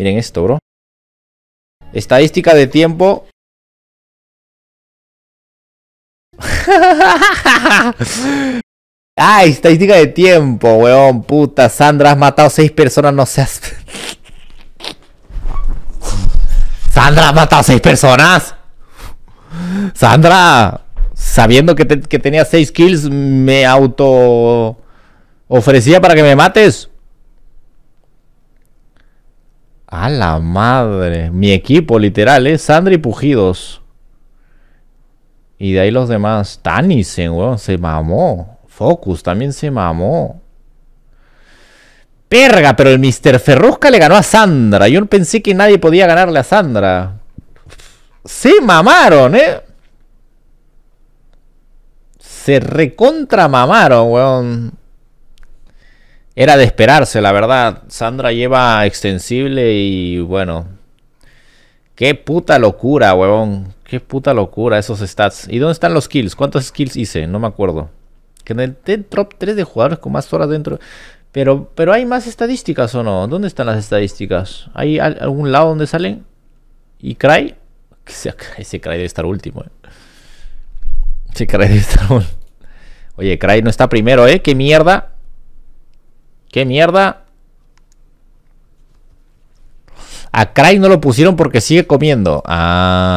Miren esto, bro. Estadística de tiempo. ah, estadística de tiempo, weón. Puta, Sandra, has matado seis personas, no seas... Sandra, has matado seis personas. Sandra, sabiendo que, que tenía seis kills, me auto... Ofrecía para que me mates. A la madre. Mi equipo, literal, es Sandra y Pujidos. Y de ahí los demás. Tanisen, weón, se mamó. Focus también se mamó. Perga, pero el Mr. Ferrusca le ganó a Sandra. Yo pensé que nadie podía ganarle a Sandra. Se mamaron, ¿eh? Se recontra mamaron, weón. Era de esperarse, la verdad. Sandra lleva extensible y bueno. Qué puta locura, huevón. Qué puta locura esos stats. ¿Y dónde están los kills? ¿Cuántos kills hice? No me acuerdo. Que en el top 3 de jugadores con más horas dentro. Pero, pero hay más estadísticas o no? ¿Dónde están las estadísticas? ¿Hay algún lado donde salen? ¿Y Cry? ese Cry debe estar último. Eh. Ese Cry debe estar último. Oye, Cry no está primero, ¿eh? ¿Qué mierda? ¿Qué mierda? A Cry no lo pusieron porque sigue comiendo. Ah,